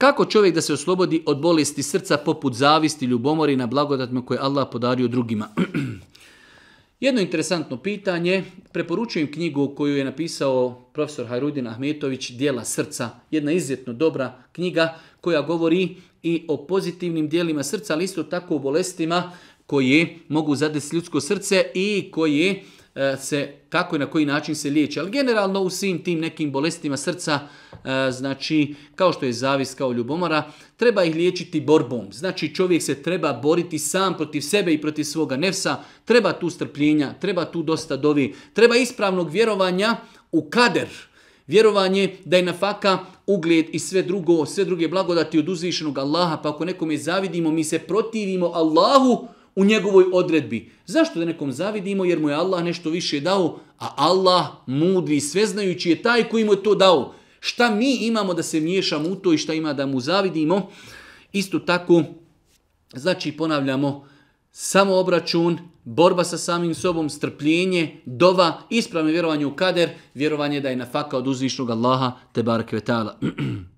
Kako čovjek da se oslobodi od bolesti srca poput zavisti, ljubomori na blagodatima koje Allah podario drugima? Jedno interesantno pitanje, preporučujem knjigu koju je napisao profesor Hajrudin Ahmetović, Dijela srca, jedna izuzetno dobra knjiga koja govori i o pozitivnim dijelima srca, ali isto tako o bolestima koje mogu zadesiti ljudsko srce i koje E, se, kako i na koji način se liječi. Ali generalno u svim tim nekim bolestima srca, e, znači kao što je zavis, kao ljubomora, treba ih liječiti borbom. Znači čovjek se treba boriti sam protiv sebe i protiv svoga nefsa, treba tu strpljenja, treba tu dosta dovi, treba ispravnog vjerovanja u kader, vjerovanje da je nafaka ugled i sve drugo, sve druge blagodati od uzvišenog Allaha, pa ako nekome zavidimo, mi se protivimo Allahu, u njegovoj odredbi. Zašto da nekom zavidimo jer mu je Allah nešto više dao, a Allah mudri i sveznajući je taj koji mu je to dao. Šta mi imamo da se miješamo u to i šta ima da mu zavidimo? Isto tako, znači ponavljamo, samo obračun, borba sa samim sobom, strpljenje, dova, ispravno vjerovanje u kader, vjerovanje da je na faka od uzvišnog Allaha, te ta'ala.